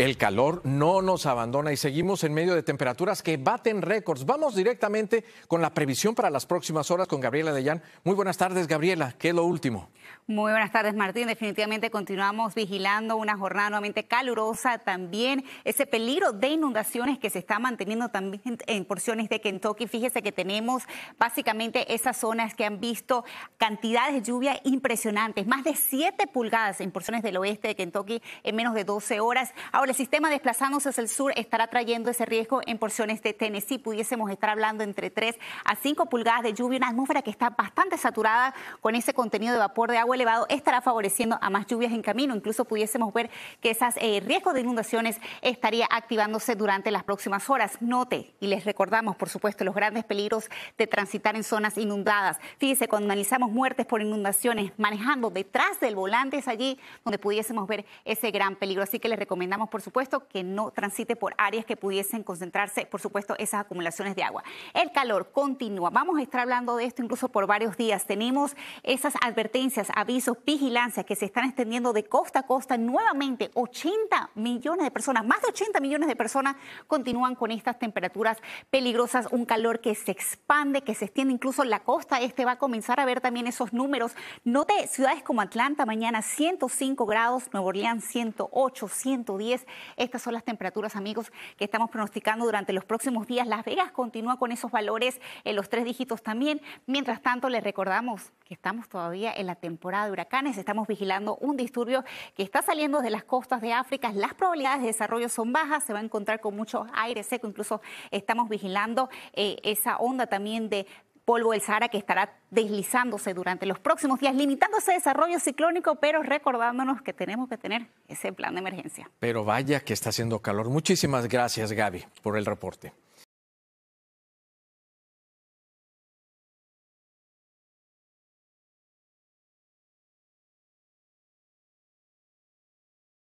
El calor no nos abandona y seguimos en medio de temperaturas que baten récords. Vamos directamente con la previsión para las próximas horas con Gabriela Deyán. Muy buenas tardes, Gabriela. ¿Qué es lo último? Muy buenas tardes, Martín. Definitivamente continuamos vigilando una jornada nuevamente calurosa. También ese peligro de inundaciones que se está manteniendo también en porciones de Kentucky. Fíjese que tenemos básicamente esas zonas que han visto cantidades de lluvia impresionantes, más de 7 pulgadas en porciones del oeste de Kentucky en menos de 12 horas. Ahora el sistema desplazándose hacia el sur estará trayendo ese riesgo en porciones de Tennessee. Pudiésemos estar hablando entre 3 a 5 pulgadas de lluvia, una atmósfera que está bastante saturada con ese contenido de vapor de agua elevado, estará favoreciendo a más lluvias en camino. Incluso pudiésemos ver que esos eh, riesgos de inundaciones estaría activándose durante las próximas horas. Note, y les recordamos, por supuesto, los grandes peligros de transitar en zonas inundadas. Fíjese, cuando analizamos muertes por inundaciones, manejando detrás del volante es allí donde pudiésemos ver ese gran peligro. Así que les recomendamos, por supuesto, que no transite por áreas que pudiesen concentrarse, por supuesto, esas acumulaciones de agua. El calor continúa. Vamos a estar hablando de esto incluso por varios días. Tenemos esas advertencias, avisos, vigilancias que se están extendiendo de costa a costa. Nuevamente, 80 millones de personas, más de 80 millones de personas continúan con estas temperaturas peligrosas, un calor que se expande, que se extiende incluso la costa este. Va a comenzar a ver también esos números. Note ciudades como Atlanta mañana 105 grados, Nueva Orleans 108, 110, estas son las temperaturas, amigos, que estamos pronosticando durante los próximos días. Las Vegas continúa con esos valores en los tres dígitos también. Mientras tanto, les recordamos que estamos todavía en la temporada de huracanes. Estamos vigilando un disturbio que está saliendo de las costas de África. Las probabilidades de desarrollo son bajas. Se va a encontrar con mucho aire seco. Incluso estamos vigilando eh, esa onda también de polvo el Sahara que estará deslizándose durante los próximos días, limitándose ese desarrollo ciclónico, pero recordándonos que tenemos que tener ese plan de emergencia. Pero vaya que está haciendo calor. Muchísimas gracias, Gaby, por el reporte.